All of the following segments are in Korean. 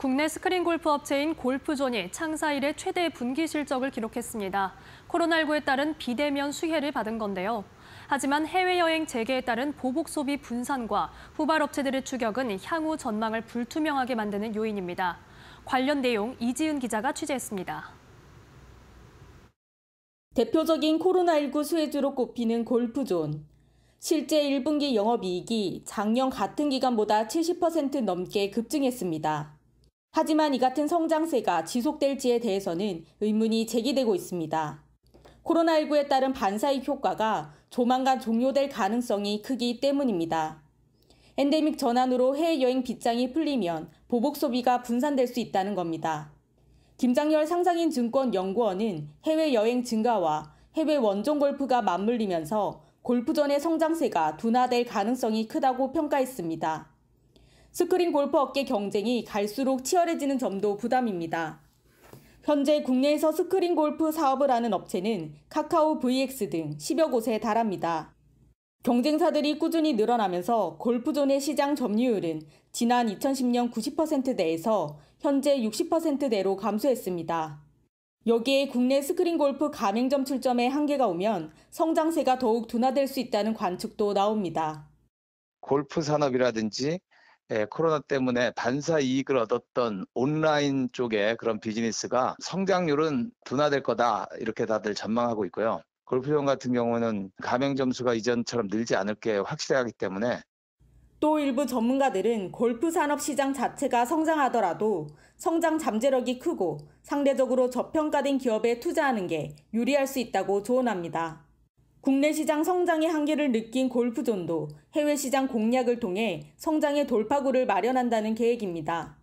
국내 스크린 골프 업체인 골프존이 창사 일래 최대 분기 실적을 기록했습니다. 코로나19에 따른 비대면 수혜를 받은 건데요. 하지만 해외여행 재개에 따른 보복 소비 분산과 후발 업체들의 추격은 향후 전망을 불투명하게 만드는 요인입니다. 관련 내용 이지은 기자가 취재했습니다. 대표적인 코로나19 수혜주로 꼽히는 골프존. 실제 1분기 영업이익이 작년 같은 기간보다 70% 넘게 급증했습니다. 하지만 이 같은 성장세가 지속될지에 대해서는 의문이 제기되고 있습니다. 코로나19에 따른 반사익 효과가 조만간 종료될 가능성이 크기 때문입니다. 엔데믹 전환으로 해외여행 빗장이 풀리면 보복 소비가 분산될 수 있다는 겁니다. 김장열 상상인 증권 연구원은 해외여행 증가와 해외 원정 골프가 맞물리면서 골프전의 성장세가 둔화될 가능성이 크다고 평가했습니다. 스크린 골프 업계 경쟁이 갈수록 치열해지는 점도 부담입니다. 현재 국내에서 스크린 골프 사업을 하는 업체는 카카오 VX 등 10여 곳에 달합니다. 경쟁사들이 꾸준히 늘어나면서 골프존의 시장 점유율은 지난 2010년 90%대에서 현재 60%대로 감소했습니다. 여기에 국내 스크린 골프 가맹점 출점에 한계가 오면 성장세가 더욱 둔화될 수 있다는 관측도 나옵니다. 골프 산업이라든지 예, 코로나 때문에 반사 이익을 얻었던 온라인 쪽의 그런 비즈니스가 성장률은 둔화될 거다 이렇게 다들 전망하고 있고요. 골프존 같은 경우는 가맹 점수가 이전처럼 늘지 않을 게 확실하기 때문에 또 일부 전문가들은 골프 산업 시장 자체가 성장하더라도 성장 잠재력이 크고 상대적으로 저평가된 기업에 투자하는 게 유리할 수 있다고 조언합니다. 국내 시장 성장의 한계를 느낀 골프존도 해외 시장 공략을 통해 성장의 돌파구를 마련한다는 계획입니다.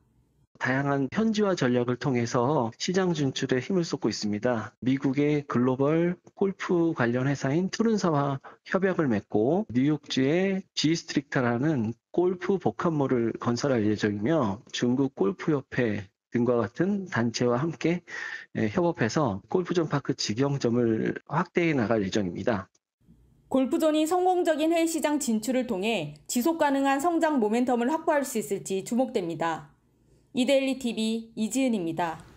다양한 현지화 전략을 통해서 시장 진출에 힘을 쏟고 있습니다. 미국의 글로벌 골프 관련 회사인 투른사와 협약을 맺고 뉴욕주의 지스트릭타라는 골프 복합몰을 건설할 예정이며 중국 골프협회, 등과 같은 단체와 함께 예, 협업해서 골프존 파크 직영점을 확대해 나갈 예정입니다. 골프존이 성공적인 해외 시장 진출을 통해 지속 가능한 성장 모멘텀을 확보할 수 있을지 주목됩니다. 이데일리 TV 이지은입니다.